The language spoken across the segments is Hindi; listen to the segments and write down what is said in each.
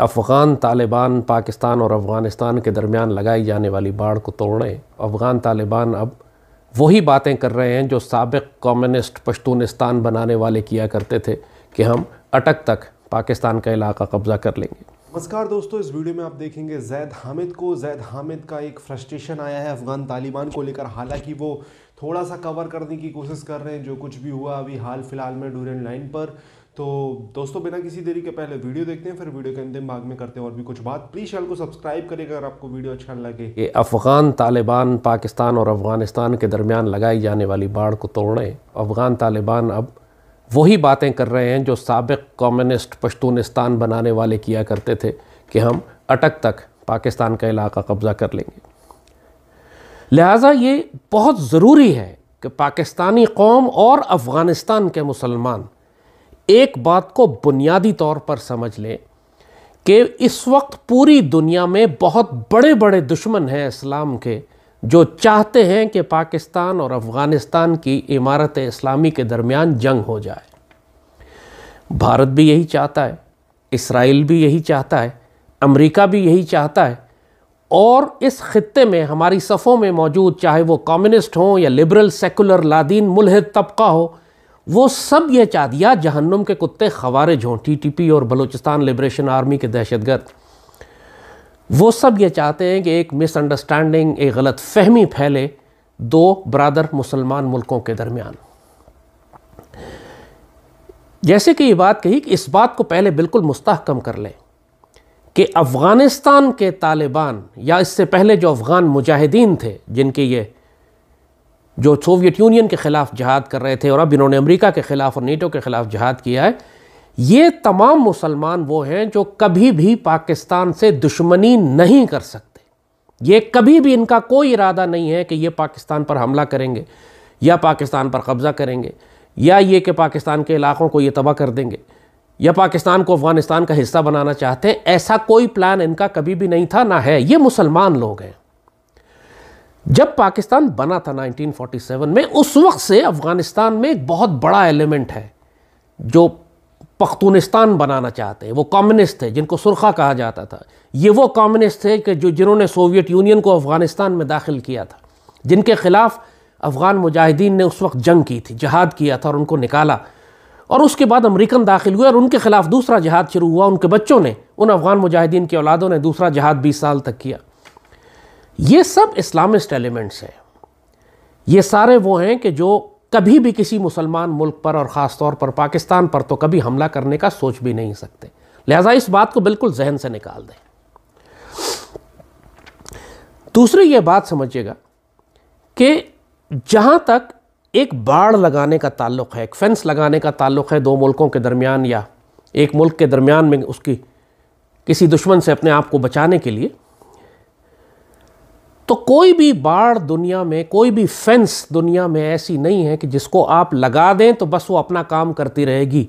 अफ़गान तालिबान पाकिस्तान और अफ़गानिस्तान के दरमियान लगाई जाने वाली बाढ़ को तोड़ें अफ़गान तालिबान अब वही बातें कर रहे हैं जो सबक कम्युनिस्ट पश्तूनिस्तान बनाने वाले किया करते थे कि हम अटक तक पाकिस्तान का इलाका कब्ज़ा कर लेंगे नमस्कार दोस्तों इस वीडियो में आप देखेंगे जैद हामिद को जैद हामिद का एक फ्रस्ट्रेशन आया है अफ़गान तालिबान को लेकर हालांकि वो थोड़ा सा कवर करने की कोशिश कर रहे हैं जो कुछ भी हुआ अभी हाल फिलहाल में डूरन लाइन पर तो दोस्तों बिना किसी देरी के पहले वीडियो देखते हैं फिर वीडियो के अंतिम भाग में करते हैं और भी कुछ बात प्लीज चैनल को सब्सक्राइब करेगा अगर आपको वीडियो अच्छा लगे ये अफगान तालिबान पाकिस्तान और अफगानिस्तान के दरमियान लगाई जाने वाली बाढ़ को तोड़ें अफगान तालिबान अब वही बातें कर रहे हैं जो सबक कम्युनिस्ट पश्तूनिस्तान बनाने वाले किया करते थे कि हम अटक तक पाकिस्तान का इलाका कब्ज़ा कर लेंगे लिहाजा ये बहुत ज़रूरी है कि पाकिस्तानी कौम और अफ़गानिस्तान के मुसलमान एक बात को बुनियादी तौर पर समझ लें कि इस वक्त पूरी दुनिया में बहुत बड़े बड़े दुश्मन हैं इस्लाम के जो चाहते हैं कि पाकिस्तान और अफ़गानिस्तान की इमारत इस्लामी के दरमियान जंग हो जाए भारत भी यही चाहता है इसराइल भी यही चाहता है अमेरिका भी यही चाहता है और इस ख़त्े में हमारी सफ़ों में मौजूद चाहे वो कम्युनिस्ट हों या लिबरल सेकुलर लादीन मुलहद तबका हो वो सब ये चादिया जहन्नुम के कुत्ते टी टी टीटीपी और बलूचिस्तान लिब्रेशन आर्मी के दहशतगर्द वो सब ये चाहते हैं कि एक मिसअंडरस्टैंडिंग एक गलत फहमी फैले दो बरदर मुसलमान मुल्कों के दरमियान जैसे कि ये बात कही कि इस बात को पहले बिल्कुल मुस्तहकम कर लें कि अफ़गानिस्तान के तालिबान या इससे पहले जो अफ़गान मुजाहिदीन थे जिनके ये जो सोवियत यूनियन के ख़िलाफ़ जहाद कर रहे थे और अब इन्होंने अमेरिका के ख़िलाफ़ और नेटो के ख़िलाफ़ जहाद किया है ये तमाम मुसलमान वो हैं जो कभी भी पाकिस्तान से दुश्मनी नहीं कर सकते ये कभी भी इनका कोई इरादा नहीं है कि ये पाकिस्तान पर हमला करेंगे या पाकिस्तान पर कब्ज़ा करेंगे या ये कि पाकिस्तान के इलाक़ों को ये तबाह कर देंगे या पाकिस्तान को अफ़गानिस्तान का हिस्सा बनाना चाहते हैं ऐसा कोई प्लान इनका कभी भी नहीं था ना है ये मुसलमान लोग हैं जब पाकिस्तान बना था 1947 में उस वक्त से अफ़गानिस्तान में एक बहुत बड़ा एलिमेंट है जो पख्तूनिस्तान बनाना चाहते हैं वो कम्युनिस्ट थे जिनको सुरखा कहा जाता था ये वो कम्युनिस्ट थे कि जो जिन्होंने सोवियत यूनियन को अफ़गानिस्तान में दाखिल किया था जिनके ख़िलाफ़ अफ़गान मुजाहिदीन ने उस वक्त जंग की थी जहाद किया था और उनको निकाला और उसके बाद अमरीकन दाखिल हुए और उनके ख़िलाफ़ दूसरा जहाद शुरू हुआ उनके बच्चों ने उन अफ़गान मुजाहिदीन की औलादों ने दूसरा जहाद बीस साल तक किया ये सब इस्लामिस्ट एलिमेंट्स हैं ये सारे वो हैं कि जो कभी भी किसी मुसलमान मुल्क पर और ख़ास तौर पर पाकिस्तान पर तो कभी हमला करने का सोच भी नहीं सकते लिहाजा इस बात को बिल्कुल जहन से निकाल दें दूसरी ये बात समझिएगा कि जहाँ तक एक बाढ़ लगाने का ताल्लुक़ है एक फेंस लगाने का ताल्लुक़ है दो मुल्कों के दरमियान या एक मुल्क के दरमियान में उसकी किसी दुश्मन से अपने आप को बचाने के लिए तो कोई भी बाढ़ दुनिया में कोई भी फेंस दुनिया में ऐसी नहीं है कि जिसको आप लगा दें तो बस वो अपना काम करती रहेगी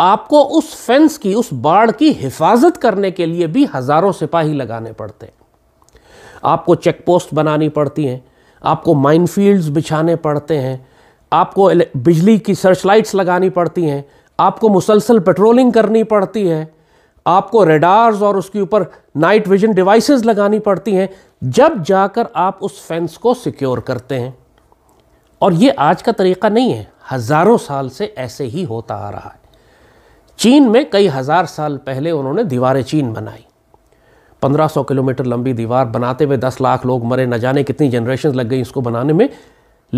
आपको उस फेंस की उस बाढ़ की हिफाजत करने के लिए भी हज़ारों सिपाही लगाने पड़ते हैं आपको चेक पोस्ट बनानी पड़ती हैं आपको माइनफील्ड्स बिछाने पड़ते हैं आपको बिजली की सर्च लाइट्स लगानी पड़ती हैं आपको मुसलसल पेट्रोलिंग करनी पड़ती है आपको रेडार्स और उसके ऊपर नाइट विजन डिवाइसेस लगानी पड़ती हैं जब जाकर आप उस फेंस को सिक्योर करते हैं और ये आज का तरीका नहीं है हज़ारों साल से ऐसे ही होता आ रहा है चीन में कई हज़ार साल पहले उन्होंने दीवारें चीन बनाई 1500 किलोमीटर लंबी दीवार बनाते हुए 10 लाख लोग मरे न जाने कितनी जनरेशन लग गई इसको बनाने में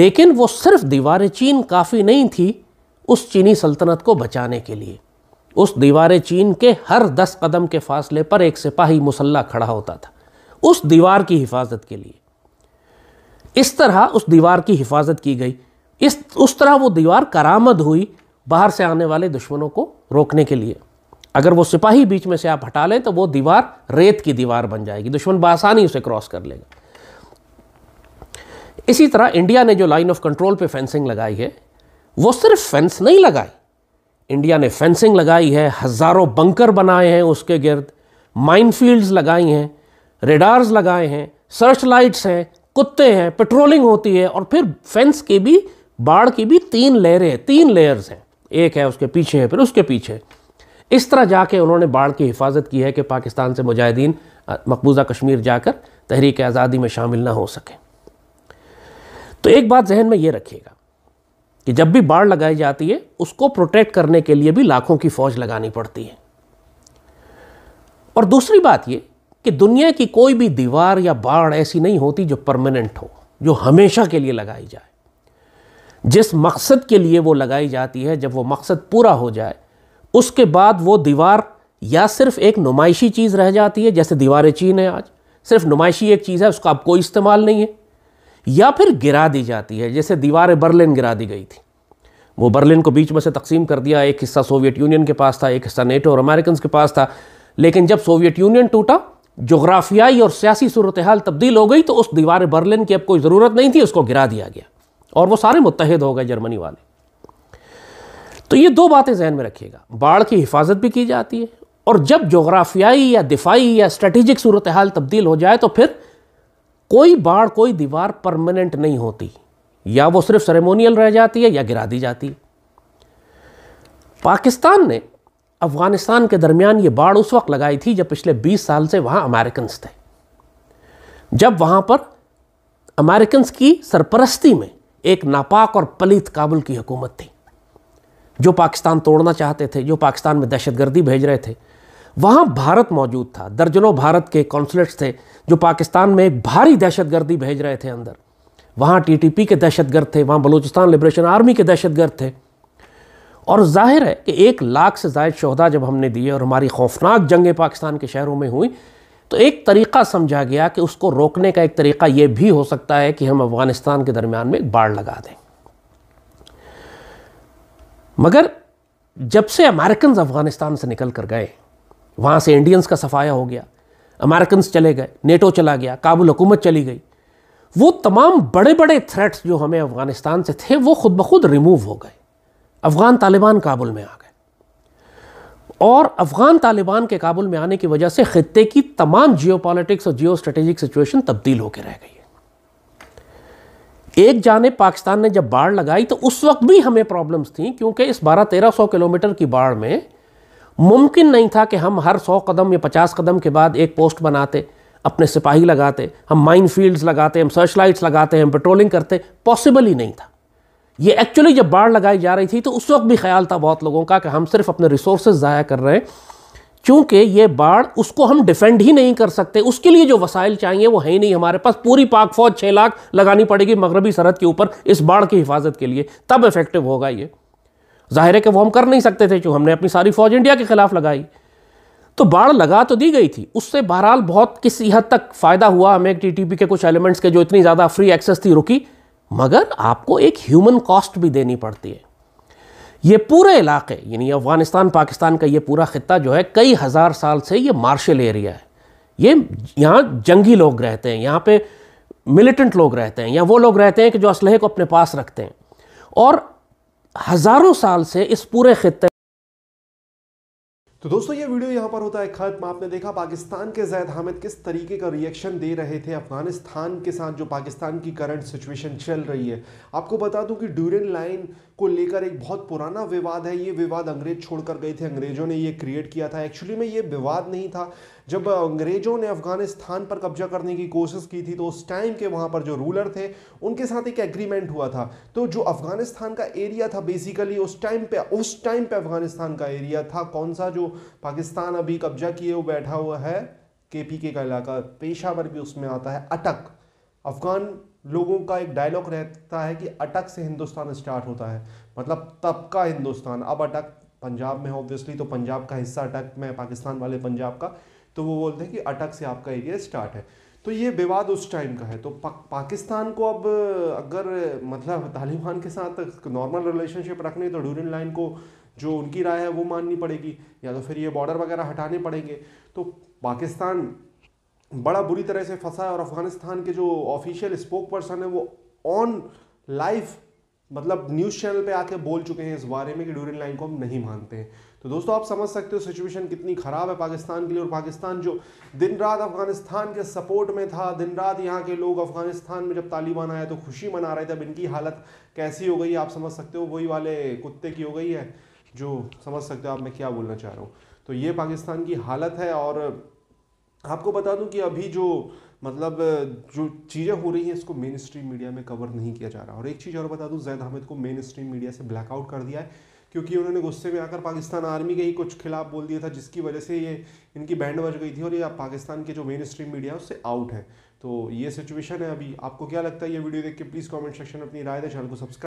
लेकिन वो सिर्फ दीवार चीन काफ़ी नहीं थी उस चीनी सल्तनत को बचाने के लिए उस दीवार चीन के हर दस कदम के फासले पर एक सिपाही मुसल्ला खड़ा होता था उस दीवार की हिफाजत के लिए इस तरह उस दीवार की हिफाजत की गई इस उस तरह वो दीवार करामद हुई बाहर से आने वाले दुश्मनों को रोकने के लिए अगर वो सिपाही बीच में से आप हटा लें तो वो दीवार रेत की दीवार बन जाएगी दुश्मन बसानी उसे क्रॉस कर लेगा इसी तरह इंडिया ने जो लाइन ऑफ कंट्रोल पे फेंसिंग लगाई है वो सिर्फ फेंस नहीं लगाई इंडिया ने फेंसिंग लगाई है हज़ारों बंकर बनाए हैं उसके गिर्द माइनफील्ड्स लगाई हैं रेडार्स लगाए हैं सर्च लाइट्स हैं कुत्ते हैं पेट्रोलिंग होती है और फिर फेंस की भी बाढ़ की भी तीन लेयरें तीन लेयर्स हैं एक है उसके पीछे है फिर उसके पीछे इस तरह जाके उन्होंने बाढ़ की हिफाजत की है कि पाकिस्तान से मुजाहिदीन मकबूजा कश्मीर जाकर तहरीक आज़ादी में शामिल ना हो सके तो एक बात जहन में ये रखिएगा कि जब भी बाढ़ लगाई जाती है उसको प्रोटेक्ट करने के लिए भी लाखों की फौज लगानी पड़ती है और दूसरी बात ये कि दुनिया की कोई भी दीवार या बाढ़ ऐसी नहीं होती जो परमानेंट हो जो हमेशा के लिए लगाई जाए जिस मकसद के लिए वो लगाई जाती है जब वो मकसद पूरा हो जाए उसके बाद वो दीवार या सिर्फ एक नुमाइशी चीज़ रह जाती है जैसे दीवार चीन है आज सिर्फ नुमाइशी एक चीज़ है उसका अब कोई इस्तेमाल नहीं है या फिर गिरा दी जाती है जैसे दीवार बर्लिन गिरा दी गई थी वो बर्लिन को बीच में से तकसीम कर दिया एक हिस्सा सोवियत यूनियन के पास था एक हिस्सा नेटो और अमेरिकन के पास था लेकिन जब सोवियत यूनियन टूटा जोग्राफियाई और सियासी सूरत हाल तब्दील हो गई तो उस दीवार बर्लिन की अब कोई ज़रूरत नहीं थी उसको गिरा दिया गया और वो सारे मुतहद हो गए जर्मनी वाले तो ये दो बातें जहन में रखिएगा बाढ़ की हिफाजत भी की जाती है और जब जोग्राफियाई या दिफाई या स्ट्रेटिजिक सूरत हाल तब्दील हो जाए तो फिर कोई बाढ़ कोई दीवार परमानेंट नहीं होती या वो सिर्फ सेरेमोनियल रह जाती है या गिरा दी जाती पाकिस्तान ने अफ़गानिस्तान के दरमियान ये बाढ़ उस वक्त लगाई थी जब पिछले 20 साल से वहाँ अमेरिकन थे जब वहाँ पर अमेरिकन की सरपरस्ती में एक नापाक और पलित काबुल की हुकूमत थी जो पाकिस्तान तोड़ना चाहते थे जो पाकिस्तान में दहशत गर्दी भेज रहे थे वहाँ भारत मौजूद था दर्जनों भारत के कॉन्सुलेट्स थे जो पाकिस्तान में एक भारी दहशतगर्दी भेज रहे थे अंदर वहाँ टीटीपी के दहशतगर्द थे वहाँ बलूचिस्तान लिबरेशन आर्मी के दहशतगर्द थे और जाहिर है कि एक लाख से जायद शहदा जब हमने दिए और हमारी खौफनाक जंगें पाकिस्तान के शहरों में हुई तो एक तरीका समझा गया कि उसको रोकने का एक तरीका यह भी हो सकता है कि हम अफगानिस्तान के दरमियान में एक बाढ़ लगा दें मगर जब से अमेरिकन अफगानिस्तान से निकल कर गए वहाँ से इंडियंस का सफाया हो गया अमेरिकन चले गए नेटो चला गया काबुल हुकूमत चली गई वो तमाम बड़े बड़े थ्रेट्स जो हमें अफ़गानिस्तान से थे वो खुद ब खुद रिमूव हो गए अफ़गान तालिबान काबुल में आ गए और अफ़गान तालिबान के काबुल में आने की वजह से ख़त्े की तमाम जियो और जियो स्ट्रेटेजिक सिचुएशन तब्दील होकर रह गई है एक जाने पाकिस्तान ने जब बाढ़ लगाई तो उस वक्त भी हमें प्रॉब्लम्स थी क्योंकि इस बारह तेरह सौ किलोमीटर की बाढ़ में मुमकिन नहीं था कि हम हर सौ कदम या पचास कदम के बाद एक पोस्ट बनाते अपने सिपाही लगाते हम माइन फील्ड्स लगाते हम सर्च लाइट्स लगाते हम पेट्रोलिंग करते पॉसिबल ही नहीं था ये एक्चुअली जब बाढ़ लगाई जा रही थी तो उस वक्त भी ख्याल था बहुत लोगों का कि हम सिर्फ अपने रिसोर्स ज़ाया कर रहे हैं क्योंकि ये बाढ़ उसको हम डिफेंड ही नहीं कर सकते उसके लिए जो वसाइल चाहिए वो है ही नहीं हमारे पास पूरी पाक फौज छः लाख लगानी पड़ेगी मगरबी सरहद के ऊपर इस बाढ़ की हिफाजत के लिए तब इफेक्टिव होगा ये जाहिर है कि वो हम कर नहीं सकते थे जो हमने अपनी सारी फ़ौज इंडिया के ख़िलाफ़ लगाई तो बाढ़ लगा तो दी गई थी उससे बहरहाल बहुत किसी हद तक फ़ायदा हुआ हमें पी के कुछ एलिमेंट्स के जो इतनी ज़्यादा फ्री एक्सेस थी रुकी मगर आपको एक ह्यूमन कॉस्ट भी देनी पड़ती है ये पूरे इलाके यानी अफ़गानिस्तान पाकिस्तान का ये पूरा ख़त्ता जो है कई हज़ार साल से ये मार्शल एरिया है ये यहाँ जंगी लोग रहते हैं यहाँ पे मिलिटेंट लोग रहते हैं या वो लोग रहते हैं कि जो असलहे को अपने पास रखते हैं और हज़ारों साल से इस पूरे खत्ते तो दोस्तों ये वीडियो यहाँ पर होता है खत्म तो आपने देखा पाकिस्तान के जैद हामिद किस तरीके का रिएक्शन दे रहे थे अफगानिस्तान के साथ जो पाकिस्तान की करंट सिचुएशन चल रही है आपको बता दूं कि ड्यूरन लाइन को लेकर एक बहुत पुराना विवाद है ये विवाद अंग्रेज छोड़कर गए थे अंग्रेजों ने ये क्रिएट किया था एक्चुअली में ये विवाद नहीं था जब अंग्रेज़ों ने अफगानिस्तान पर कब्जा करने की कोशिश की थी तो उस टाइम के वहाँ पर जो रूलर थे उनके साथ एक एग्रीमेंट हुआ था तो जो अफगानिस्तान का एरिया था बेसिकली उस टाइम पे उस टाइम पे अफगानिस्तान का एरिया था कौन सा जो पाकिस्तान अभी कब्जा किए हुए बैठा हुआ है के का इलाका पेशावर भी उसमें आता है अटक अफगान लोगों का एक डायलॉग रहता है कि अटक से हिंदुस्तान स्टार्ट होता है मतलब तब का हिंदुस्तान अब अटक पंजाब में ऑब्वियसली तो पंजाब का हिस्सा अटक में पाकिस्तान वाले पंजाब का तो वो बोलते हैं कि अटक से आपका एरिया स्टार्ट है तो ये विवाद उस टाइम का है तो पा, पाकिस्तान को अब अगर मतलब तालिबान के साथ नॉर्मल रिलेशनशिप रखनी तो डूरिन लाइन को जो उनकी राय है वो माननी पड़ेगी या तो फिर ये बॉर्डर वगैरह हटाने पड़ेंगे तो पाकिस्तान बड़ा बुरी तरह से फंसा है और अफगानिस्तान के जो ऑफिशियल स्पोक पर्सन है वो ऑन लाइव मतलब न्यूज़ चैनल पे आके बोल चुके हैं इस बारे में कि ड्यूरिन लाइन को हम नहीं मानते हैं तो दोस्तों आप समझ सकते हो सिचुएशन कितनी ख़राब है पाकिस्तान के लिए और पाकिस्तान जो दिन रात अफगानिस्तान के सपोर्ट में था दिन रात यहाँ के लोग अफगानिस्तान में जब तालिबान आया तो खुशी मना रहे थे अब इनकी हालत कैसी हो गई आप समझ सकते हो वही वाले कुत्ते की हो गई है जो समझ सकते हो आप मैं क्या बोलना चाह रहा हूँ तो ये पाकिस्तान की हालत है और आपको बता दूँ कि अभी जो मतलब जो चीज़ें हो रही हैं इसको मेन स्ट्रीम मीडिया में कवर नहीं किया जा रहा और एक चीज़ और बता दूँ जैद हामिद को मेन स्ट्रीम मीडिया से ब्लैकआउट कर दिया है क्योंकि उन्होंने गुस्से में आकर पाकिस्तान आर्मी के ही कुछ खिलाफ बोल दिया था जिसकी वजह से ये इनकी बैंड बज गई थी और ये पाकिस्तान के जो मेन स्ट्रीम मीडिया है उससे आउट है तो ये सिचुएशन है अभी आपको क्या लगता है ये वीडियो देख के प्लीज़ कॉमेंट सेक्शन अपनी राय दे चैनल को सब्सक्राइब